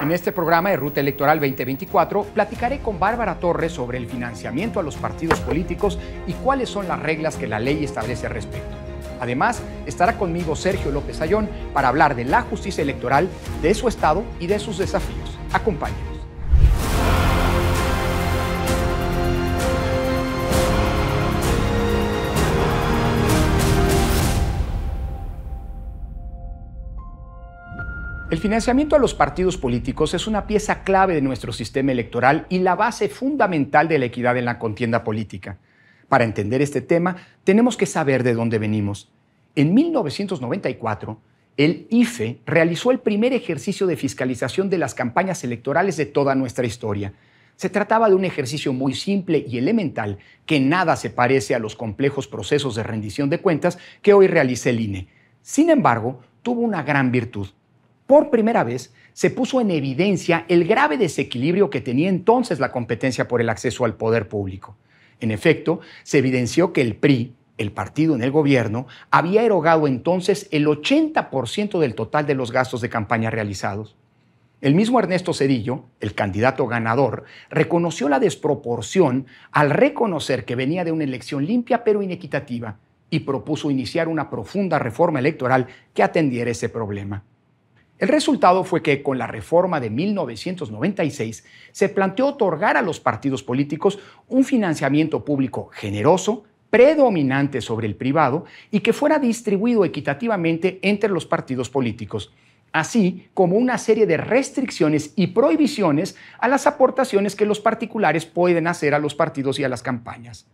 En este programa de Ruta Electoral 2024 platicaré con Bárbara Torres sobre el financiamiento a los partidos políticos y cuáles son las reglas que la ley establece al respecto. Además, estará conmigo Sergio López Ayón para hablar de la justicia electoral, de su estado y de sus desafíos. Acompáñenme. El financiamiento a los partidos políticos es una pieza clave de nuestro sistema electoral y la base fundamental de la equidad en la contienda política. Para entender este tema, tenemos que saber de dónde venimos. En 1994, el IFE realizó el primer ejercicio de fiscalización de las campañas electorales de toda nuestra historia. Se trataba de un ejercicio muy simple y elemental que nada se parece a los complejos procesos de rendición de cuentas que hoy realiza el INE. Sin embargo, tuvo una gran virtud por primera vez se puso en evidencia el grave desequilibrio que tenía entonces la competencia por el acceso al poder público. En efecto, se evidenció que el PRI, el partido en el gobierno, había erogado entonces el 80% del total de los gastos de campaña realizados. El mismo Ernesto Cedillo, el candidato ganador, reconoció la desproporción al reconocer que venía de una elección limpia pero inequitativa y propuso iniciar una profunda reforma electoral que atendiera ese problema. El resultado fue que con la reforma de 1996 se planteó otorgar a los partidos políticos un financiamiento público generoso, predominante sobre el privado y que fuera distribuido equitativamente entre los partidos políticos, así como una serie de restricciones y prohibiciones a las aportaciones que los particulares pueden hacer a los partidos y a las campañas.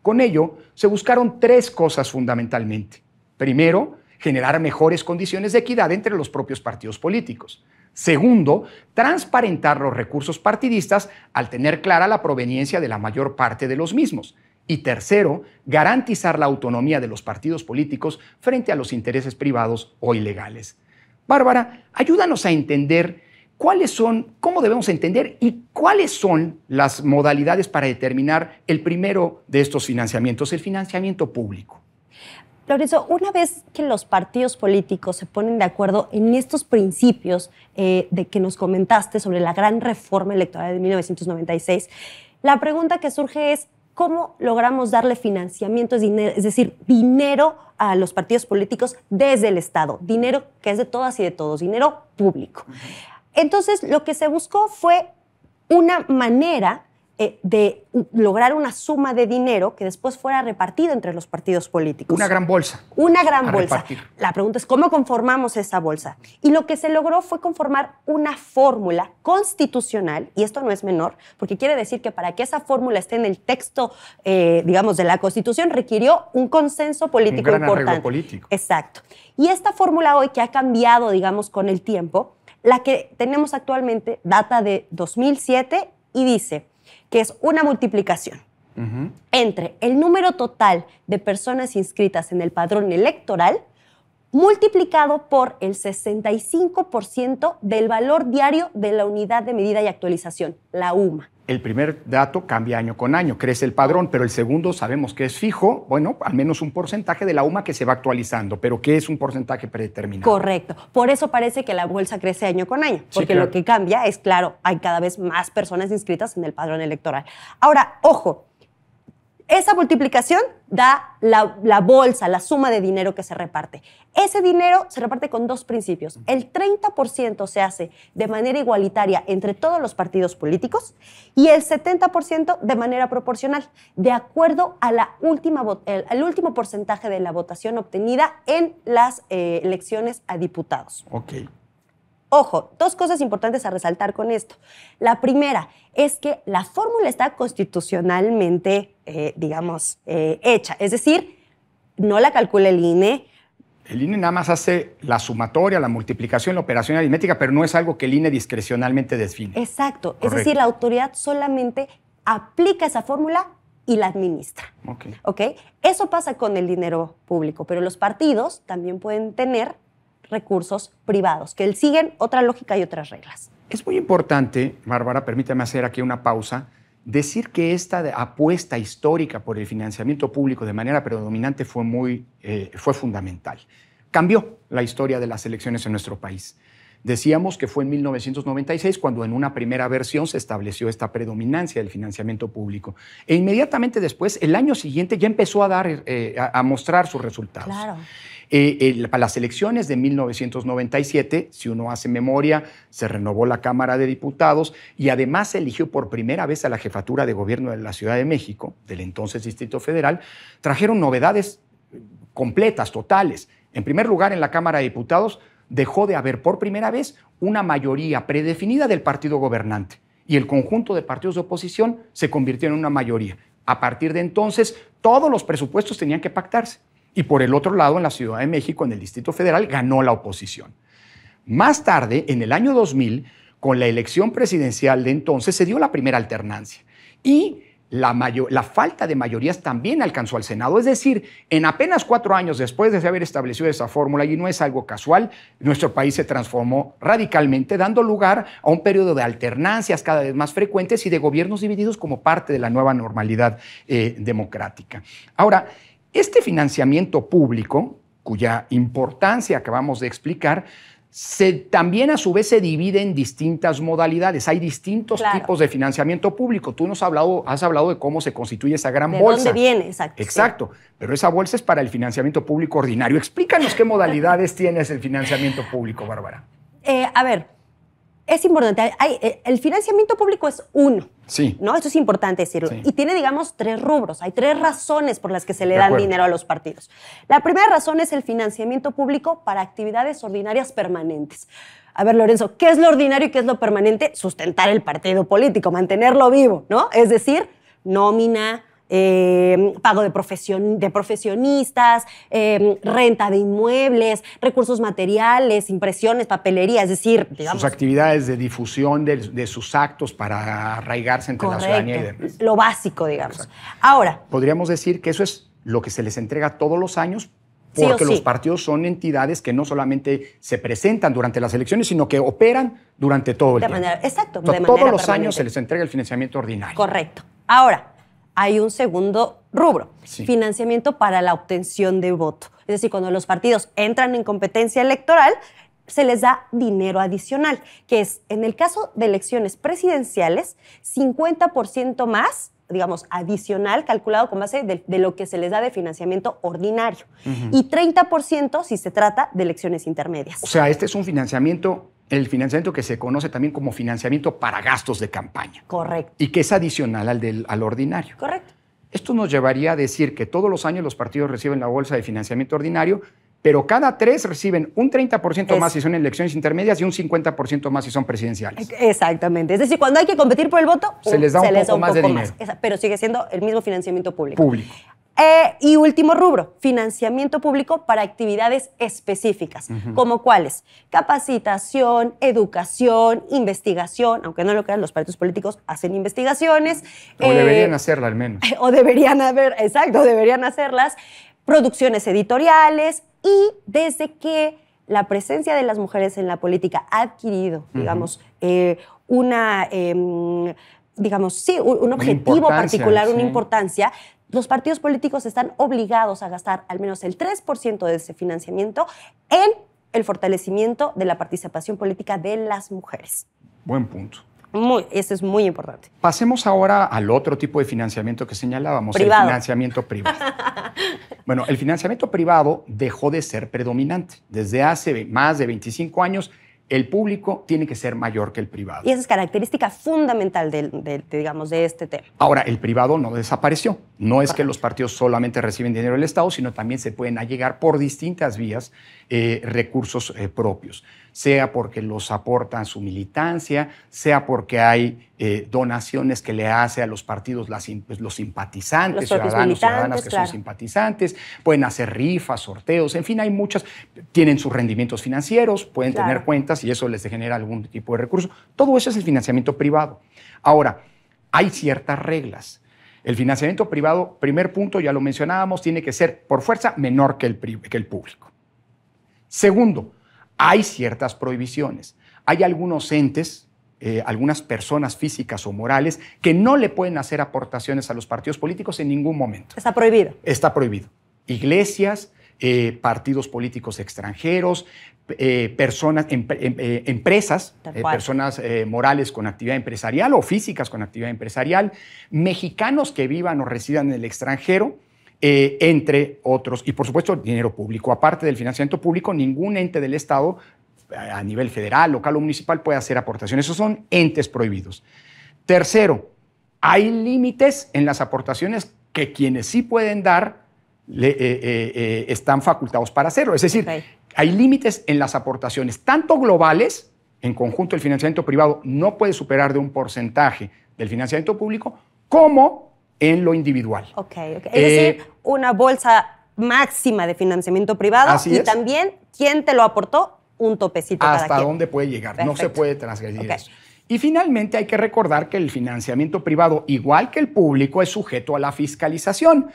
Con ello, se buscaron tres cosas fundamentalmente. Primero, generar mejores condiciones de equidad entre los propios partidos políticos. Segundo, transparentar los recursos partidistas al tener clara la proveniencia de la mayor parte de los mismos. Y tercero, garantizar la autonomía de los partidos políticos frente a los intereses privados o ilegales. Bárbara, ayúdanos a entender cuáles son, cómo debemos entender y cuáles son las modalidades para determinar el primero de estos financiamientos, el financiamiento público. Lorenzo, una vez que los partidos políticos se ponen de acuerdo en estos principios eh, de que nos comentaste sobre la gran reforma electoral de 1996, la pregunta que surge es, ¿cómo logramos darle financiamiento, es, decir, dinero a los partidos políticos desde el Estado? Dinero que es de todas y de todos, dinero público. Entonces, lo que se buscó fue una manera eh, de lograr una suma de dinero que después fuera repartido entre los partidos políticos. Una gran bolsa. Una gran bolsa. La pregunta es cómo conformamos esa bolsa. Y lo que se logró fue conformar una fórmula constitucional, y esto no es menor, porque quiere decir que para que esa fórmula esté en el texto, eh, digamos, de la Constitución, requirió un consenso político un importante. político. Exacto. Y esta fórmula hoy que ha cambiado, digamos, con el tiempo, la que tenemos actualmente data de 2007 y dice, que es una multiplicación entre el número total de personas inscritas en el padrón electoral multiplicado por el 65% del valor diario de la unidad de medida y actualización, la UMA el primer dato cambia año con año, crece el padrón, pero el segundo sabemos que es fijo, bueno, al menos un porcentaje de la UMA que se va actualizando, pero que es un porcentaje predeterminado. Correcto. Por eso parece que la bolsa crece año con año, porque lo que cambia es, claro, hay cada vez más personas inscritas en el padrón electoral. Ahora, ojo, esa multiplicación da la, bolsa, la suma de dinero que se reparte. Ese dinero se reparte con dos principios. El 30% se hace de manera igualitaria entre todos los partidos políticos y el 70% de manera proporcional, de acuerdo a la última, al último porcentaje de la votación obtenida en las eh, elecciones a diputados. Ok. Ojo, dos cosas importantes a resaltar con esto. La primera es que la fórmula está constitucionalmente eh, digamos, eh, hecha. Es decir, no la calcula el INE. El INE nada más hace la sumatoria, la multiplicación, la operación aritmética, pero no es algo que el INE discrecionalmente define. Exacto. Es decir, la autoridad solamente aplica esa fórmula y la administra. Okay. Eso pasa con el dinero público, pero los partidos también pueden tener recursos privados, que siguen otra lógica y otras reglas. Es muy importante, Bárbara, permítame hacer aquí una pausa, Decir que esta apuesta histórica por el financiamiento público de manera predominante fue, muy, eh, fue fundamental. Cambió la historia de las elecciones en nuestro país. Decíamos que fue en 1996 cuando en una primera versión se estableció esta predominancia del financiamiento público. E inmediatamente después, el año siguiente, ya empezó a, dar, eh, a, mostrar sus resultados. Claro. Eh, eh, para las elecciones de 1997, si uno hace memoria, se renovó la Cámara de Diputados y además se eligió por primera vez a la jefatura de gobierno de la Ciudad de México, del entonces Distrito Federal, trajeron novedades eh, completas, totales. En primer lugar, en la Cámara de Diputados dejó de haber por primera vez una mayoría predefinida del partido gobernante y el conjunto de partidos de oposición se convirtió en una mayoría. A partir de entonces, todos los presupuestos tenían que pactarse. Y por el otro lado, en la Ciudad de México, en el Distrito Federal, ganó la oposición. Más tarde, en el año 2000, con la elección presidencial de entonces, se dio la primera alternancia. Y la, la, falta de mayorías también alcanzó al Senado. Es decir, en apenas cuatro años después de haber establecido esa fórmula, y no es algo casual, nuestro país se transformó radicalmente, dando lugar a un periodo de alternancias cada vez más frecuentes y de gobiernos divididos como parte de la nueva normalidad eh, democrática. Ahora, este financiamiento público, cuya importancia acabamos de explicar, se, también a su vez se divide en distintas modalidades. Hay distintos tipos de financiamiento público. Tú nos has hablado, has hablado de cómo se constituye esa gran bolsa. ¿De dónde viene? Exacto. Exacto. Pero esa bolsa es para el financiamiento público ordinario. Explícanos qué modalidades tienes el financiamiento público, Bárbara. Eh, a ver, es importante. Eh, el financiamiento público es uno. Sí. ¿No? eso es importante decirlo. Y tiene, digamos, tres rubros. Hay tres razones por las que se le dan dinero a los partidos. La primera razón es el financiamiento público para actividades ordinarias permanentes. A ver, Lorenzo, ¿qué es lo ordinario y qué es lo permanente? Sustentar el partido político, mantenerlo vivo, ¿no? Es decir, nómina, Em, pago de, de profesionistas, em, renta de inmuebles, recursos materiales, impresiones, papelería, es decir, sus actividades de difusión de, sus actos para arraigarse entre la ciudadanía y Lo básico, digamos. Ahora. Podríamos decir que eso es lo que se les entrega todos los años porque los partidos son entidades que no solamente se presentan durante las elecciones, sino que operan durante todo el de Manera, exacto. de manera todos los años se les entrega el financiamiento ordinario. Correcto. Ahora, hay un segundo rubro, financiamiento para la obtención de voto. Es decir, cuando los partidos entran en competencia electoral, se les da dinero adicional, que es, en el caso de elecciones presidenciales, 50% más digamos, adicional calculado con base de, lo que se les da de financiamiento ordinario y 30% si se trata de elecciones intermedias. O sea, este es un financiamiento el financiamiento que se conoce también como financiamiento para gastos de campaña. Correcto. Y que es adicional al, al ordinario. Correcto. Esto nos llevaría a decir que todos los años los partidos reciben la bolsa de financiamiento ordinario, pero cada tres reciben un 30% más si son elecciones intermedias y un 50% más si son presidenciales. Exactamente. Es decir, cuando hay que competir por el voto, se les uh, da un, poco, más de dinero. Pero sigue siendo el mismo financiamiento público. Público. Eh, y último rubro, financiamiento público para actividades específicas, como cuáles, capacitación, educación, investigación, aunque no lo crean, los partidos políticos hacen investigaciones. O eh, deberían hacerla al menos. O deberían haber, exacto, deberían hacerlas, producciones editoriales y desde que la presencia de las mujeres en la política ha adquirido, digamos, eh, una em, digamos, sí, un, objetivo particular, una importancia, los partidos políticos están obligados a gastar al menos el 3% de ese financiamiento en el fortalecimiento de la participación política de las mujeres. Buen punto. Muy, eso es muy importante. Pasemos ahora al otro tipo de financiamiento que señalábamos, el financiamiento privado. bueno, el financiamiento privado dejó de ser predominante. Desde hace más de 25 años el público tiene que ser mayor que el privado. Y esa es característica fundamental de, digamos, de este tema. Ahora, el privado no desapareció. No es que los partidos solamente reciben dinero del Estado, sino también se pueden allegar por distintas vías eh, recursos eh, propios sea porque los aportan su militancia, sea porque hay eh, donaciones que le hace a los partidos pues, los simpatizantes, ciudadanos, ciudadanas que son simpatizantes, pueden hacer rifas, sorteos, en fin, hay muchas, tienen sus rendimientos financieros, pueden tener cuentas y eso les genera algún tipo de recurso. Todo eso es el financiamiento privado. Ahora, hay ciertas reglas. El financiamiento privado, primer punto, ya lo mencionábamos, tiene que ser por fuerza menor que el público. Segundo, hay ciertas prohibiciones. Hay algunos entes, eh, algunas personas físicas o morales que no le pueden hacer aportaciones a los partidos políticos en ningún momento. Está prohibido. Está prohibido. Iglesias, eh, partidos políticos extranjeros, eh, personas, em, em, empresas, personas morales con actividad empresarial o físicas con actividad empresarial, mexicanos que vivan o residan en el extranjero, eh, entre otros. Y por supuesto, dinero público. Aparte del financiamiento público, ningún ente del Estado a nivel federal, local o municipal puede hacer aportaciones. Esos son entes prohibidos. Tercero, hay límites en las aportaciones que quienes sí pueden dar eh, eh, están facultados para hacerlo. Es decir, hay límites en las aportaciones, tanto globales, en conjunto el financiamiento privado no puede superar de un porcentaje del financiamiento público, como en lo individual. okay. Es decir, eh, una bolsa máxima de financiamiento privado y también quién te lo aportó, un topecito. Hasta dónde puede llegar, no se puede transgredir eso. Y finalmente hay que recordar que el financiamiento privado, igual que el público, es sujeto a la fiscalización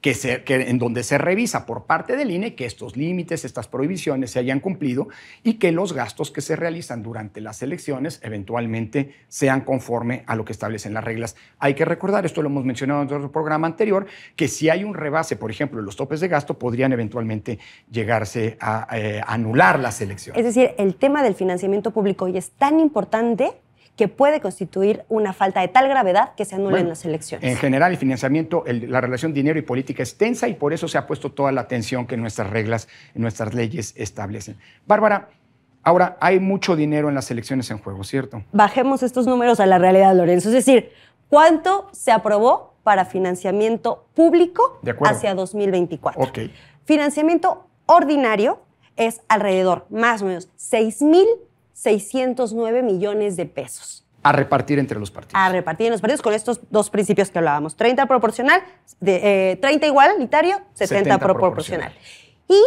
que, se, en donde se revisa por parte del INE que estos límites, estas prohibiciones se hayan cumplido y que los gastos que se realizan durante las elecciones eventualmente sean conforme a lo que establecen las reglas. Hay que recordar, esto lo hemos mencionado en nuestro programa anterior, que si hay un rebase, por ejemplo, en los topes de gasto podrían eventualmente llegarse a eh, anular las elecciones. Es decir, el tema del financiamiento público hoy es tan importante que puede constituir una falta de tal gravedad que se anulen las elecciones. En general, el financiamiento, la relación dinero y política es tensa y por eso se ha puesto toda la atención que nuestras reglas, nuestras leyes establecen. Bárbara, Ahora, hay mucho dinero en las elecciones en juego, ¿cierto? Bajemos estos números a la realidad, Lorenzo. Es decir, ¿cuánto se aprobó para financiamiento público hacia 2024? Financiamiento ordinario es alrededor, más o menos, 6 mil 609 millones de pesos. A repartir entre los partidos. A repartir en los partidos con estos dos principios que hablábamos. 30 proporcional, de, 30 eh, igualitario, 70, proporcional. Y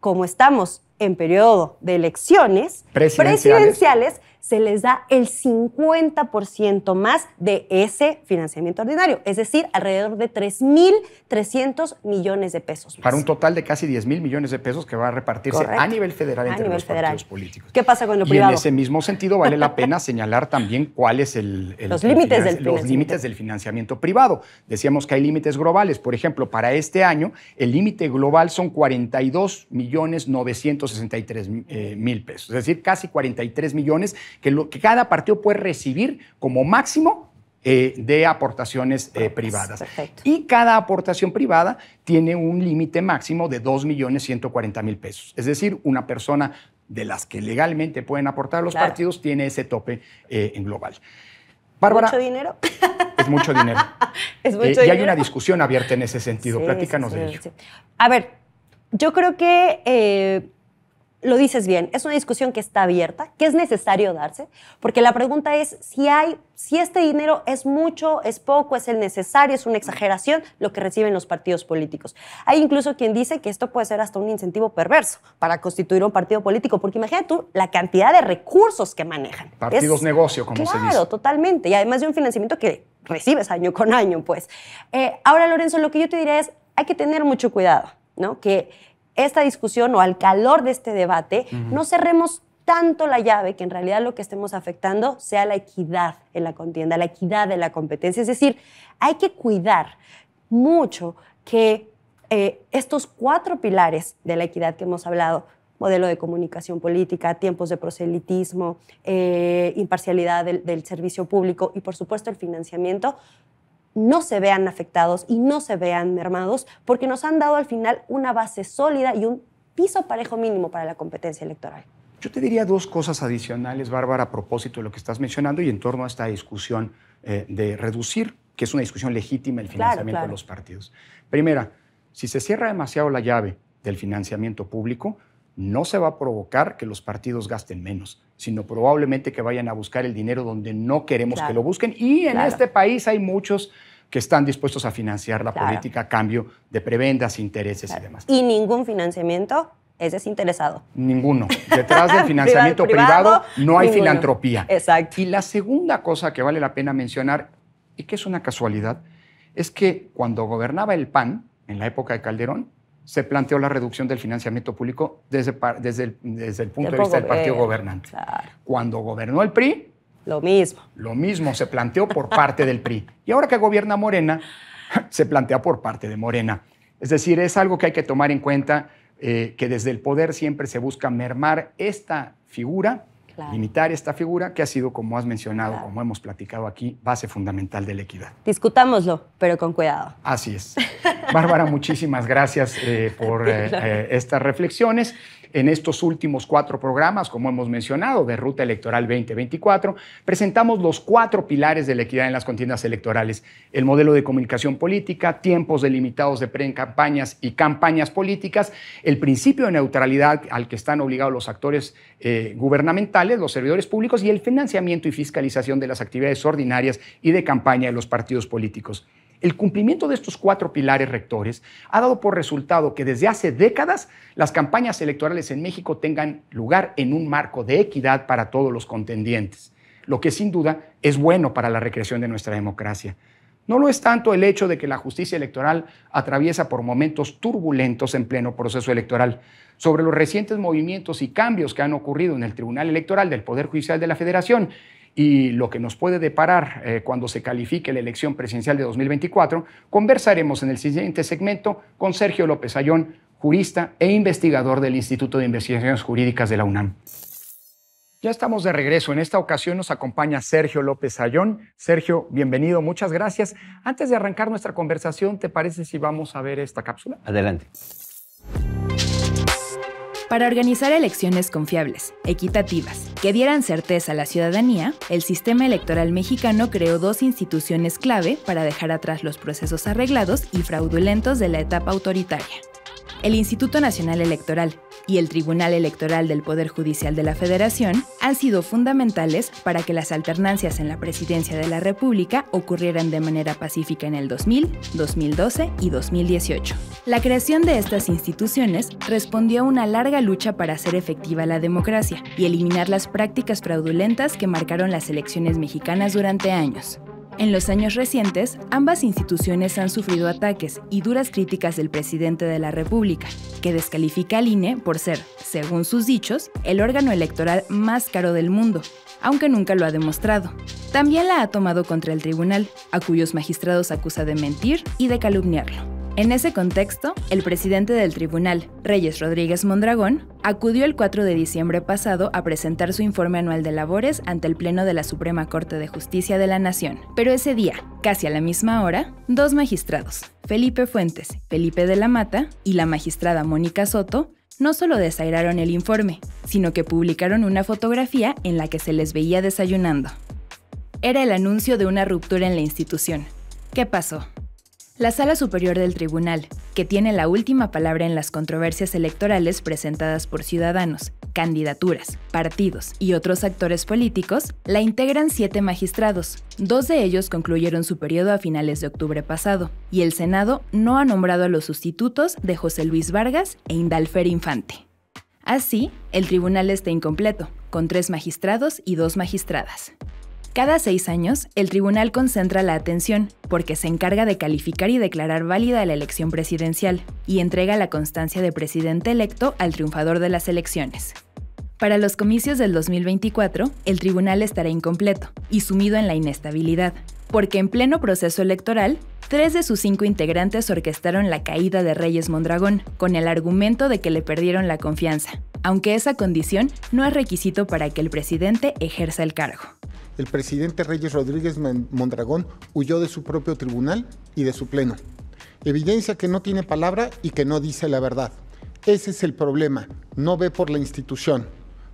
como estamos en periodo de elecciones presidenciales se les da el 50% más de ese financiamiento ordinario, es decir, alrededor de 3.300 millones de pesos. Para un total de casi 10.000 millones de pesos que va a repartirse a nivel federal entre los partidos políticos. ¿Qué pasa con lo y privado? En ese mismo sentido, vale la pena señalar también cuál es el, los, límites, del financiamiento privado. Decíamos que hay límites globales. Por ejemplo, para este año, el límite global son 42.963.000 millones eh, mil pesos, es decir, casi 43 millones que, cada partido puede recibir como máximo eh, de aportaciones eh, pues, privadas. Y cada aportación privada tiene un límite máximo de 2.140.000 pesos. Es decir, una persona de las que legalmente pueden aportar los partidos tiene ese tope eh, en global. Bárbara. ¿Mucho dinero? Es mucho dinero. es mucho dinero. Y hay una discusión abierta en ese sentido. Platícanos de ello. A ver, yo creo que lo dices bien, es una discusión que está abierta, que es necesario darse, porque la pregunta es si hay, si este dinero es mucho, es poco, es el necesario, es una exageración lo que reciben los partidos políticos. Hay incluso quien dice que esto puede ser hasta un incentivo perverso para constituir un partido político, porque imagínate tú la cantidad de recursos que manejan. Partidos negocio, como se dice. Claro, totalmente, y además de un financiamiento que recibes año con año, pues. Eh, ahora, Lorenzo, lo que yo te diría es, hay que tener mucho cuidado, ¿no? Que esta discusión o al calor de este debate, no cerremos tanto la llave que en realidad lo que estemos afectando sea la equidad en la contienda, la equidad de la competencia. Es decir, hay que cuidar mucho que eh, estos cuatro pilares de la equidad que hemos hablado, modelo de comunicación política, tiempos de proselitismo, eh, imparcialidad del, servicio público y por supuesto el financiamiento, no se vean afectados y no se vean mermados, porque nos han dado al final una base sólida y un piso parejo mínimo para la competencia electoral. Yo te diría dos cosas adicionales, Bárbara, a propósito de lo que estás mencionando y en torno a esta discusión eh, de reducir, que es una discusión legítima, el financiamiento de los partidos. Primera, si se cierra demasiado la llave del financiamiento público, no se va a provocar que los partidos gasten menos, sino probablemente que vayan a buscar el dinero donde no queremos que lo busquen. Y en este país hay muchos que están dispuestos a financiar la política a cambio de prebendas, intereses y demás. Y ningún financiamiento es desinteresado. Ninguno. Detrás del financiamiento privado, no hay filantropía. Exacto. Y la segunda cosa que vale la pena mencionar, y que es una casualidad, es que cuando gobernaba el PAN, en la época de Calderón, se planteó la reducción del financiamiento público desde, desde, el, desde el, punto de, vista del partido eh, gobernante. Cuando gobernó el PRI... Lo mismo. Lo mismo se planteó por parte del PRI. Y ahora que gobierna Morena, se plantea por parte de Morena. Es decir, es algo que hay que tomar en cuenta, eh, que desde el poder siempre se busca mermar esta figura Limitar esta figura que ha sido, como has mencionado, como hemos platicado aquí, base fundamental de la equidad. Discutámoslo, pero con cuidado. Así es. Bárbara, muchísimas gracias eh, por eh, eh, estas reflexiones. En estos últimos cuatro programas, como hemos mencionado, de Ruta Electoral 2024, presentamos los cuatro pilares de la equidad en las contiendas electorales, el modelo de comunicación política, tiempos delimitados de pre-campañas y campañas políticas, el principio de neutralidad al que están obligados los actores eh, gubernamentales, los servidores públicos y el financiamiento y fiscalización de las actividades ordinarias y de campaña de los partidos políticos. El cumplimiento de estos cuatro pilares rectores ha dado por resultado que desde hace décadas las campañas electorales en México tengan lugar en un marco de equidad para todos los contendientes, lo que sin duda es bueno para la recreación de nuestra democracia. No lo es tanto el hecho de que la justicia electoral atraviesa por momentos turbulentos en pleno proceso electoral. Sobre los recientes movimientos y cambios que han ocurrido en el Tribunal Electoral del Poder Judicial de la Federación y lo que nos puede deparar eh, cuando se califique la elección presidencial de 2024, conversaremos en el siguiente segmento con Sergio López Ayón, jurista e investigador del Instituto de Investigaciones Jurídicas de la UNAM. Ya estamos de regreso. En esta ocasión nos acompaña Sergio López Ayón. Sergio, bienvenido, muchas gracias. Antes de arrancar nuestra conversación, ¿te parece si vamos a ver esta cápsula? Adelante. Para organizar elecciones confiables, equitativas, que dieran certeza a la ciudadanía, el sistema electoral mexicano creó dos instituciones clave para dejar atrás los procesos arreglados y fraudulentos de la etapa autoritaria. El Instituto Nacional Electoral, y el Tribunal Electoral del Poder Judicial de la Federación han sido fundamentales para que las alternancias en la presidencia de la República ocurrieran de manera pacífica en el 2000, 2012 y 2018. La creación de estas instituciones respondió a una larga lucha para hacer efectiva la democracia y eliminar las prácticas fraudulentas que marcaron las elecciones mexicanas durante años. En los años recientes, ambas instituciones han sufrido ataques y duras críticas del presidente de la República, que descalifica al INE por ser, según sus dichos, el órgano electoral más caro del mundo, aunque nunca lo ha demostrado. También la ha tomado contra el tribunal, a cuyos magistrados acusa de mentir y de calumniarlo. En ese contexto, el presidente del tribunal, Reyes Rodríguez Mondragón, acudió el 4 de diciembre pasado a presentar su informe anual de labores ante el Pleno de la Suprema Corte de Justicia de la Nación. Pero ese día, casi a la misma hora, dos magistrados, Felipe Fuentes, Felipe de la Mata y la magistrada Mónica Soto, no solo desairaron el informe, sino que publicaron una fotografía en la que se les veía desayunando. Era el anuncio de una ruptura en la institución. ¿Qué pasó? La Sala Superior del Tribunal, que tiene la última palabra en las controversias electorales presentadas por ciudadanos, candidaturas, partidos y otros actores políticos, la integran siete magistrados. Dos de ellos concluyeron su periodo a finales de octubre pasado, y el Senado no ha nombrado a los sustitutos de José Luis Vargas e Indalfer Infante. Así, el tribunal está incompleto, con tres magistrados y dos magistradas. Cada seis años, el tribunal concentra la atención, porque se encarga de calificar y declarar válida la elección presidencial, y entrega la constancia de presidente electo al triunfador de las elecciones. Para los comicios del 2024, el tribunal estará incompleto y sumido en la inestabilidad, porque en pleno proceso electoral, tres de sus cinco integrantes orquestaron la caída de Reyes Mondragón, con el argumento de que le perdieron la confianza, aunque esa condición no es requisito para que el presidente ejerza el cargo el presidente Reyes Rodríguez Mondragón huyó de su propio tribunal y de su pleno. Evidencia que no tiene palabra y que no dice la verdad. Ese es el problema, no ve por la institución.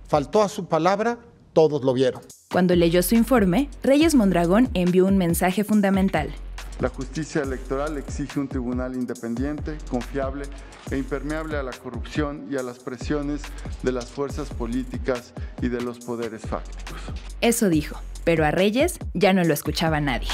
Faltó a su palabra, todos lo vieron. Cuando leyó su informe, Reyes Mondragón envió un mensaje fundamental. La justicia electoral exige un tribunal independiente, confiable e impermeable a la corrupción y a las presiones de las fuerzas políticas y de los poderes fácticos. Eso dijo pero a Reyes ya no lo escuchaba nadie.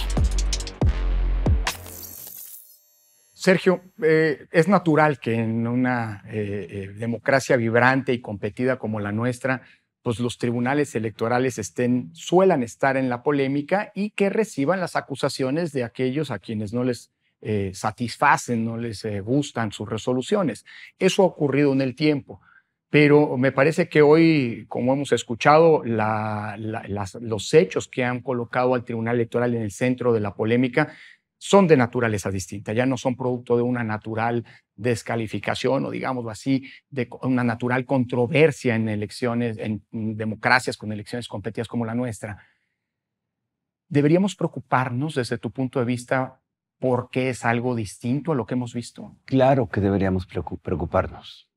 Sergio, eh, es natural que en una eh, eh, democracia vibrante y competida como la nuestra, pues los tribunales electorales estén, suelan estar en la polémica y que reciban las acusaciones de aquellos a quienes no les satisfacen, no les gustan sus resoluciones. Eso ha ocurrido en el tiempo pero me parece que hoy, como hemos escuchado, los hechos que han colocado al Tribunal Electoral en el centro de la polémica son de naturaleza distinta, ya no son producto de una natural descalificación o, digamos así, de una natural controversia en elecciones, en democracias con elecciones competidas como la nuestra. ¿Deberíamos preocuparnos desde tu punto de vista por qué es algo distinto a lo que hemos visto? Claro que deberíamos preocuparnos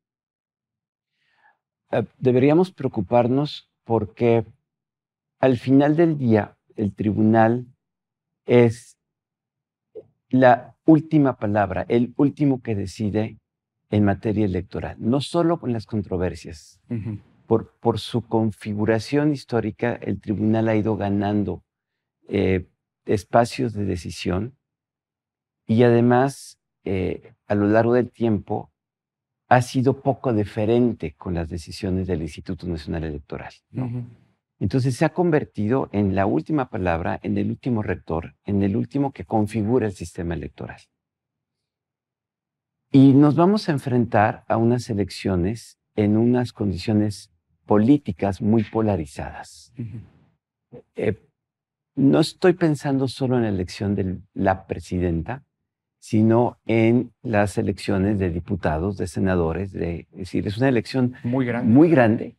eh, deberíamos preocuparnos porque al final del día el tribunal es la última palabra, el último que decide en materia electoral, no solo con las controversias. por, por, su configuración histórica, el tribunal ha ido ganando eh, espacios de decisión y además, eh, a lo largo del tiempo, ha sido poco diferente con las decisiones del Instituto Nacional Electoral. Entonces se ha convertido en la última palabra, en el último rector, en el último que configura el sistema electoral. Y nos vamos a enfrentar a unas elecciones en unas condiciones políticas muy polarizadas. Eh, no estoy pensando solo en la elección de la presidenta, sino en las elecciones de diputados, de senadores. De, es decir, es una elección muy grande.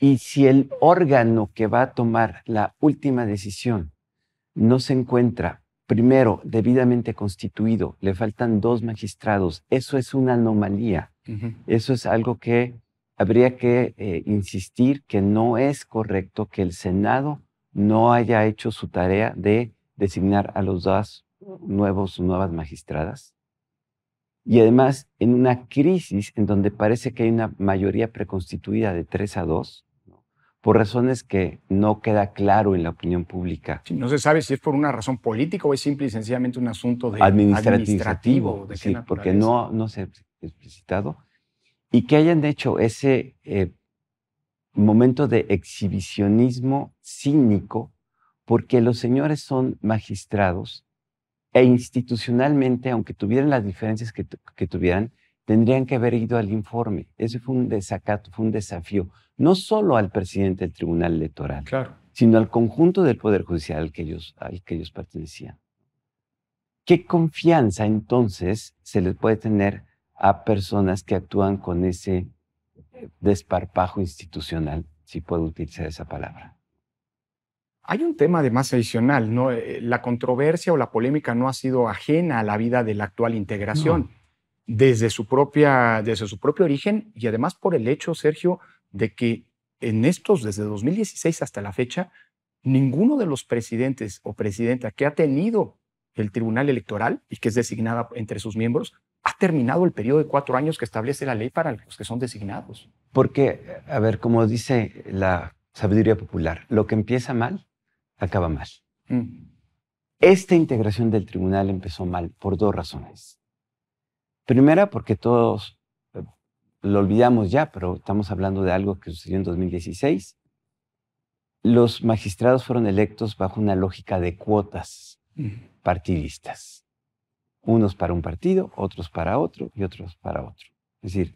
Y si el órgano que va a tomar la última decisión no se encuentra, primero, debidamente constituido, le faltan dos magistrados, eso es una anomalía. Eso es algo que habría que eh, insistir que no es correcto que el Senado no haya hecho su tarea de designar a los dos nuevos, nuevas magistradas. Y además, en una crisis en donde parece que hay una mayoría preconstituida de 3 a 2, por razones que no queda claro en la opinión pública. no se sabe si es por una razón política o es simple y sencillamente un asunto de administrativo. sí, porque no, no se ha explicitado. Y que hayan hecho ese eh, momento de exhibicionismo cínico, porque los señores son magistrados e institucionalmente, aunque tuvieran las diferencias que, tuvieran, tendrían que haber ido al informe. Ese fue un desacato, fue un desafío, no solo al presidente del Tribunal Electoral, sino al conjunto del Poder Judicial que ellos, al que ellos pertenecían. ¿Qué confianza entonces se les puede tener a personas que actúan con ese eh, desparpajo institucional, si puedo utilizar esa palabra? Hay un tema además adicional, ¿no? Eh, la controversia o la polémica no ha sido ajena a la vida de la actual integración. Desde su, propia, desde su propio origen y además por el hecho, Sergio, de que en estos, desde 2016 hasta la fecha, ninguno de los presidentes o presidenta que ha tenido el Tribunal Electoral y que es designada entre sus miembros, ha terminado el periodo de cuatro años que establece la ley para los que son designados. Porque, a ver, como dice la sabiduría popular, lo que empieza mal, acaba mal. Mm. Esta integración del tribunal empezó mal por dos razones. Primera, porque todos eh, lo olvidamos ya, pero estamos hablando de algo que sucedió en 2016. Los magistrados fueron electos bajo una lógica de cuotas mm. partidistas. Unos para un partido, otros para otro y otros para otro. Es decir,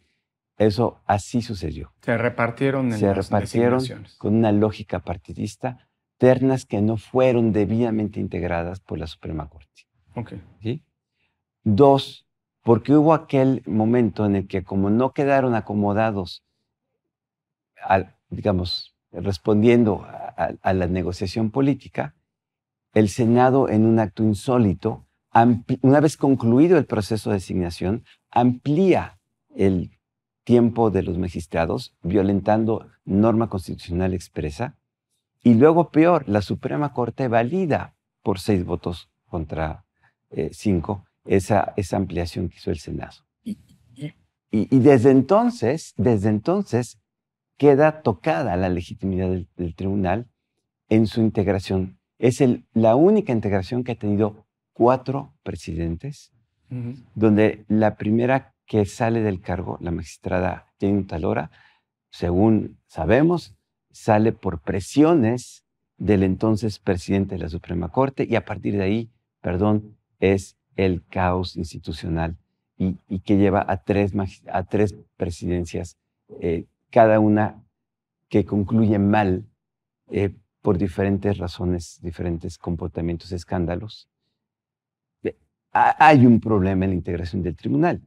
eso así sucedió. Se repartieron Se repartieron con una lógica partidista ternas que no fueron debidamente integradas por la Suprema Corte. Dos, porque hubo aquel momento en el que como no quedaron acomodados, digamos, respondiendo a, a, la negociación política, el Senado en un acto insólito, una vez concluido el proceso de designación, amplía el tiempo de los magistrados, violentando norma constitucional expresa, y luego, peor, la Suprema Corte valida por seis votos contra eh, cinco esa, ampliación que hizo el Senado. Y, desde entonces, desde entonces, queda tocada la legitimidad del, tribunal en su integración. Es la única integración que ha tenido cuatro presidentes, donde la primera que sale del cargo, la magistrada Jane Talora, según sabemos, sale por presiones del entonces presidente de la Suprema Corte y a partir de ahí, perdón, es el caos institucional y, que lleva a tres, a tres presidencias, eh, cada una que concluye mal eh, por diferentes razones, diferentes comportamientos, escándalos. Eh, hay un problema en la integración del tribunal.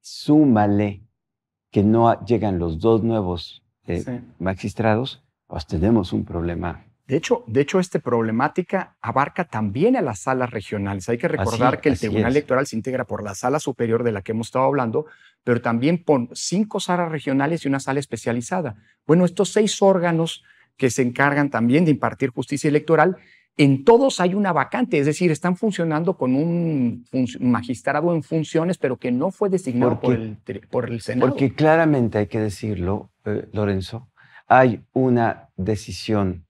Súmale que no llegan los dos nuevos eh, magistrados, pues tenemos un problema. De hecho, de hecho, esta problemática abarca también a las salas regionales. Hay que recordar que el Tribunal Electoral se integra por la sala superior de la que hemos estado hablando, pero también por cinco salas regionales y una sala especializada. Bueno, estos seis órganos que se encargan también de impartir justicia electoral, en todos hay una vacante, es decir, están funcionando con un magistrado en funciones, pero que no fue designado por, el, por el Senado. Porque claramente hay que decirlo, eh, Lorenzo, hay una decisión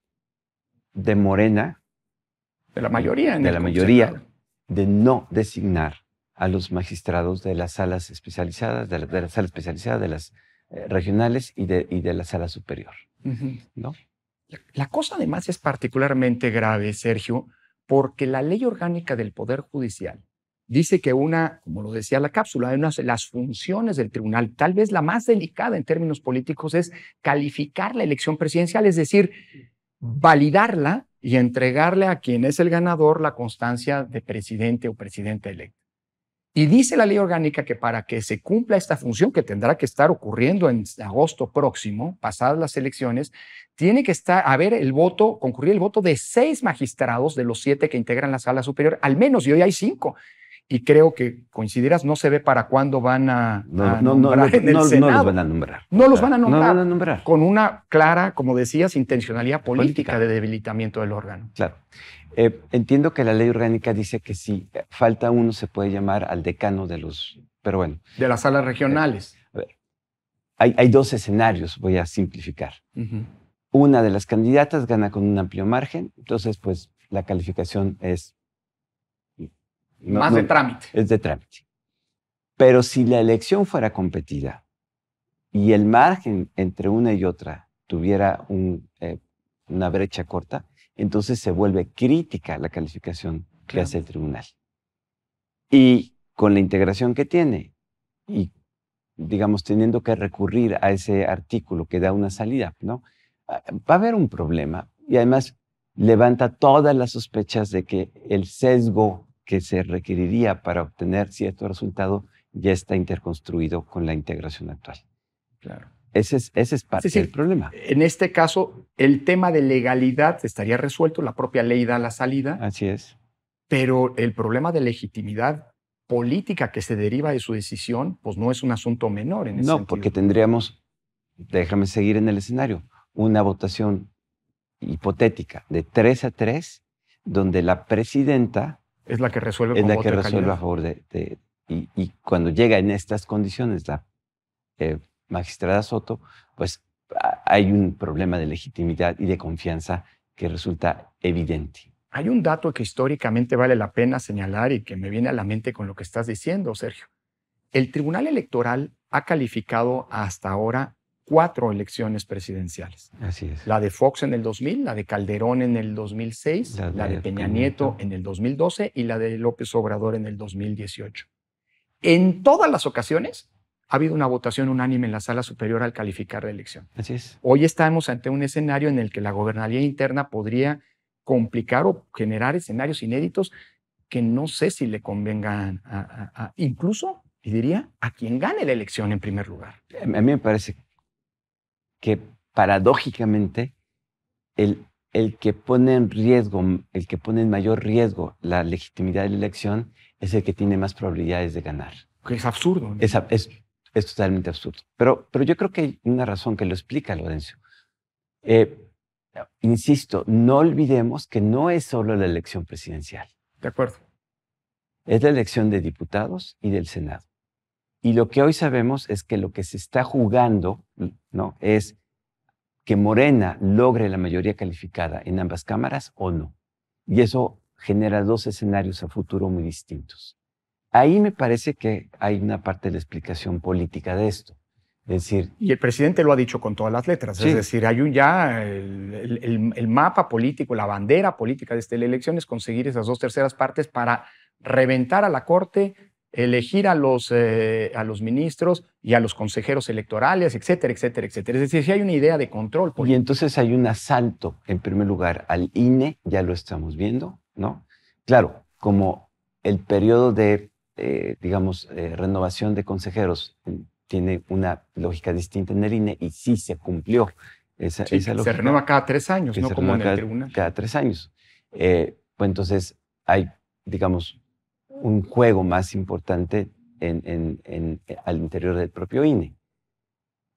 de Morena, de la mayoría, de la mayoría, de no designar a los magistrados de las salas especializadas, de la, sala especializada, de las eh, regionales y de, la sala superior. la cosa además es particularmente grave, Sergio, porque la ley orgánica del Poder Judicial dice que una, como lo decía la cápsula, una de las funciones del tribunal, tal vez la más delicada en términos políticos, es calificar la elección presidencial, es decir, validarla y entregarle a quien es el ganador la constancia de presidente o presidente electo. Y dice la ley orgánica que para que se cumpla esta función, que tendrá que estar ocurriendo en agosto próximo, pasadas las elecciones, tiene que estar, haber el voto, concurrir el voto de seis magistrados de los siete que integran la sala superior, al menos, y hoy hay cinco y creo que coincidirás, no se ve para cuándo van a, no, no, en el Senado. no, los van a nombrar. No los van a nombrar. nombrar. Con una clara, como decías, intencionalidad política, de debilitamiento del órgano. Claro. Eh, entiendo que la ley orgánica dice que si eh, falta uno se puede llamar al decano de los, pero bueno. De las salas regionales. Eh, a ver, hay, dos escenarios, voy a simplificar. Una de las candidatas gana con un amplio margen, entonces pues la calificación es más de trámite. Es de trámite. Pero si la elección fuera competida y el margen entre una y otra tuviera un, eh, una brecha corta, entonces se vuelve crítica la calificación que hace el tribunal. Y con la integración que tiene y, digamos, teniendo que recurrir a ese artículo que da una salida, ¿no? Ah, va a haber un problema y además levanta todas las sospechas de que el sesgo que se requeriría para obtener cierto resultado ya está interconstruido con la integración actual. Claro. Ese es, ese parte del problema. En este caso, el tema de legalidad estaría resuelto, la propia ley da la salida. Así es. Pero el problema de legitimidad política que se deriva de su decisión, pues no es un asunto menor en ese No, porque tendríamos, déjame seguir en el escenario, una votación hipotética de 3 a 3, donde la presidenta es la que resuelve. Es la que a favor de... y, y, cuando llega en estas condiciones la eh, magistrada Soto, pues hay un problema de legitimidad y de confianza que resulta evidente. Hay un dato que históricamente vale la pena señalar y que me viene a la mente con lo que estás diciendo, Sergio. El Tribunal Electoral ha calificado hasta ahora cuatro elecciones presidenciales. Así es. La de Fox en el 2000, la de Calderón en el 2006, la de, Peña Nieto en el 2012 y la de López Obrador en el 2018. En todas las ocasiones ha habido una votación unánime en la sala superior al calificar la elección. Así es. Hoy estamos ante un escenario en el que la gobernaría interna podría complicar o generar escenarios inéditos que no sé si le convengan a, incluso, y diría, a quien gane la elección en primer lugar. A mí me parece que paradójicamente el, el que pone en riesgo, el que pone en mayor riesgo la legitimidad de la elección es el que tiene más probabilidades de ganar. es absurdo. Es, totalmente absurdo. Pero, pero yo creo que hay una razón que lo explica, Lorenzo. Eh, insisto, no olvidemos que no es solo la elección presidencial. De acuerdo. Es la elección de diputados y del Senado. Y lo que hoy sabemos es que lo que se está jugando ¿no? es que Morena logre la mayoría calificada en ambas cámaras o no. Y eso genera dos escenarios a futuro muy distintos. Ahí me parece que hay una parte de la explicación política de esto. Es decir, y el presidente lo ha dicho con todas las letras, es decir, hay un ya el, el, mapa político, la bandera política de esta elección es conseguir esas dos terceras partes para reventar a la Corte, elegir a los, eh, a los ministros y a los consejeros electorales, etcétera, etcétera, etcétera. Es decir, si hay una idea de control. Pues y entonces hay un asalto, en primer lugar, al INE, ya lo estamos viendo, ¿no? Claro, como el periodo de, eh, digamos, eh, renovación de consejeros mm, tiene una lógica distinta en el INE y sí se cumplió esa, lógica. Se renueva cada tres años, ¿no? Como en tribunal. Cada tres años. pues entonces hay, digamos, un juego más importante al interior del propio INE.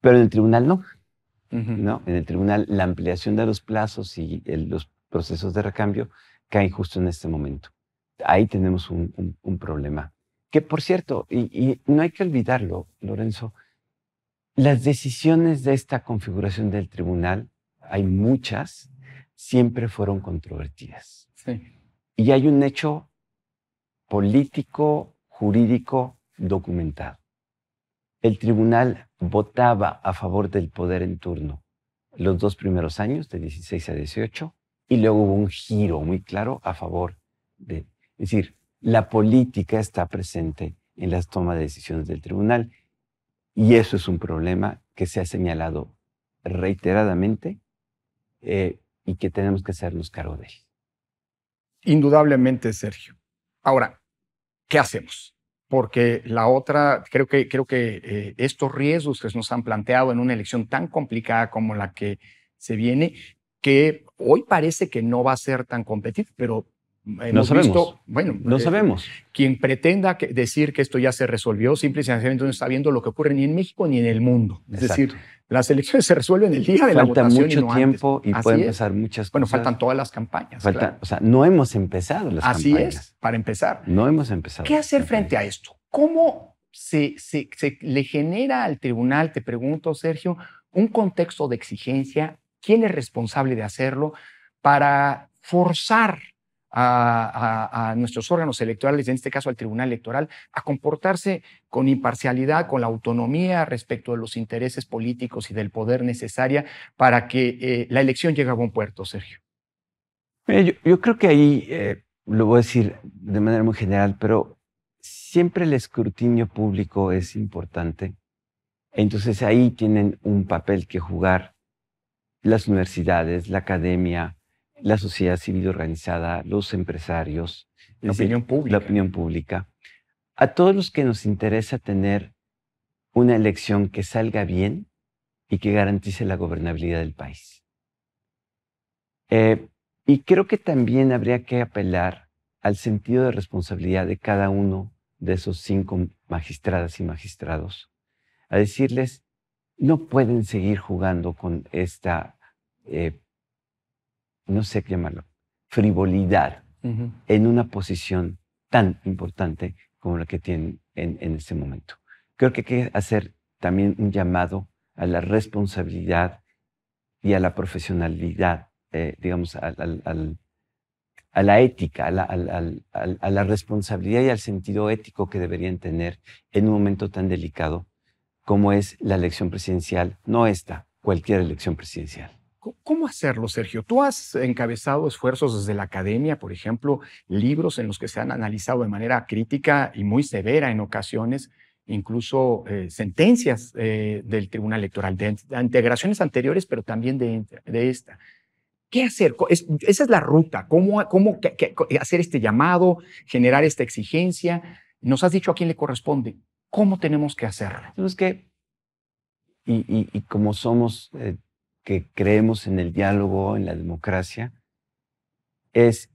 Pero en el tribunal no. ¿no? En el tribunal la ampliación de los plazos y los procesos de recambio caen justo en este momento. Ahí tenemos un, problema. Que por cierto, y, no hay que olvidarlo, Lorenzo, las decisiones de esta configuración del tribunal, hay muchas, siempre fueron controvertidas. Y hay un hecho político, jurídico, documentado. El tribunal votaba a favor del poder en turno los dos primeros años, de 16 a 18, y luego hubo un giro muy claro a favor de... Es decir, la política está presente en las tomas de decisiones del tribunal y eso es un problema que se ha señalado reiteradamente eh, y que tenemos que hacernos cargo de él. Indudablemente, Sergio. Ahora, ¿qué hacemos? Porque la otra, creo que, creo que eh, estos riesgos que nos han planteado en una elección tan complicada como la que se viene, que hoy parece que no va a ser tan competitiva, pero no sabemos. bueno, no eh, sabemos. Quien pretenda decir que esto ya se resolvió, simple y sencillamente no está viendo lo que ocurre ni en México ni en el mundo. Es decir, las elecciones se resuelven el día de la votación. Falta mucho tiempo y pueden pasar muchas cosas. Bueno, faltan todas las campañas. Falta, O sea, no hemos empezado las campañas. Así es, para empezar. No hemos empezado. ¿Qué hacer frente a esto? ¿Cómo se, se le genera al tribunal, te pregunto, Sergio, un contexto de exigencia? ¿Quién es responsable de hacerlo para forzar a, nuestros órganos electorales, en este caso al Tribunal Electoral, a comportarse con imparcialidad, con la autonomía respecto de los intereses políticos y del poder necesaria para que eh, la elección llegue a buen puerto, Sergio. yo, creo que ahí, eh, lo voy a decir de manera muy general, pero siempre el escrutinio público es importante. Entonces ahí tienen un papel que jugar las universidades, la academia, la sociedad civil organizada, los empresarios, la opinión pública. pública. A todos los que nos interesa tener una elección que salga bien y que garantice la gobernabilidad del país. Eh, y creo que también habría que apelar al sentido de responsabilidad de cada uno de esos cinco magistradas y magistrados, a decirles, no pueden seguir jugando con esta eh, no sé qué llamarlo, frivolidad en una posición tan importante como la que tienen en, este momento. Creo que hay que hacer también un llamado a la responsabilidad y a la profesionalidad, eh, digamos, a la ética, a la, a la, responsabilidad y al sentido ético que deberían tener en un momento tan delicado como es la elección presidencial, no esta, cualquier elección presidencial. ¿Cómo hacerlo, Sergio? Tú has encabezado esfuerzos desde la academia, por ejemplo, libros en los que se han analizado de manera crítica y muy severa en ocasiones, incluso eh, sentencias eh, del Tribunal Electoral, de, integraciones anteriores, pero también de, esta. ¿Qué hacer? esa es la ruta. ¿Cómo, cómo hacer este llamado, generar esta exigencia? Nos has dicho a quién le corresponde. ¿Cómo tenemos que hacerlo? Es que y, como somos eh, que creemos en el diálogo, en la democracia, es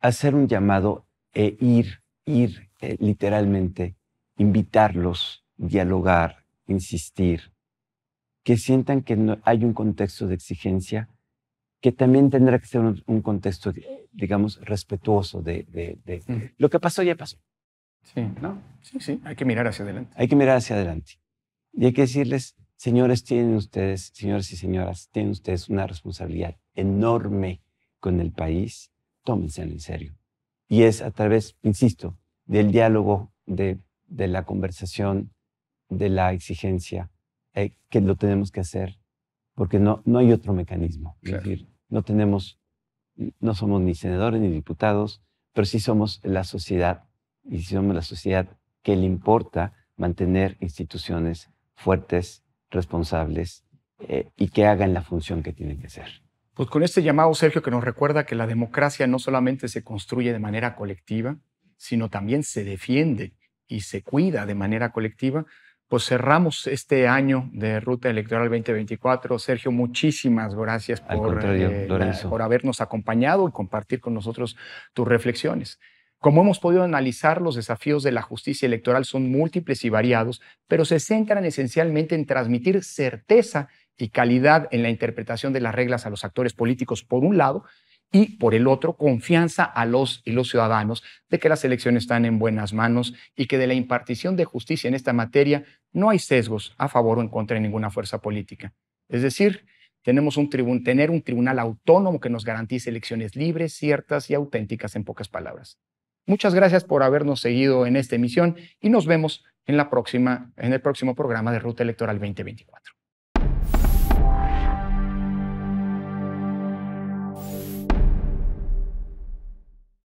hacer un llamado e ir, ir eh, literalmente, invitarlos, dialogar, insistir, que sientan que hay un contexto de exigencia que también tendrá que ser un, contexto, eh, digamos, respetuoso de, de, de mm. lo que pasó ya pasó. Sí, ¿no? Sí, sí, hay que mirar hacia adelante. Hay que mirar hacia adelante. Y hay que decirles, Señores, tienen ustedes, señores y señoras, tienen ustedes una responsabilidad enorme con el país. tómense en serio. Y es a través, insisto, del diálogo, de, la conversación, de la exigencia, eh, que lo tenemos que hacer, porque no, no hay otro mecanismo. decir, no tenemos, no somos ni senadores ni diputados, pero sí somos la sociedad, y somos la sociedad que le importa mantener instituciones fuertes responsables eh, y que hagan la función que tienen que ser. Pues con este llamado, Sergio, que nos recuerda que la democracia no solamente se construye de manera colectiva, sino también se defiende y se cuida de manera colectiva, pues cerramos este año de Ruta Electoral 2024. Sergio, muchísimas gracias por, eh, por habernos acompañado y compartir con nosotros tus reflexiones. Como hemos podido analizar, los desafíos de la justicia electoral son múltiples y variados, pero se centran esencialmente en transmitir certeza y calidad en la interpretación de las reglas a los actores políticos, por un lado, y por el otro, confianza a los y los ciudadanos de que las elecciones están en buenas manos y que de la impartición de justicia en esta materia no hay sesgos a favor o en contra de ninguna fuerza política. Es decir, tenemos un tener un tribunal autónomo que nos garantice elecciones libres, ciertas y auténticas en pocas palabras. Muchas gracias por habernos seguido en esta emisión y nos vemos en, la próxima, en el próximo programa de Ruta Electoral 2024.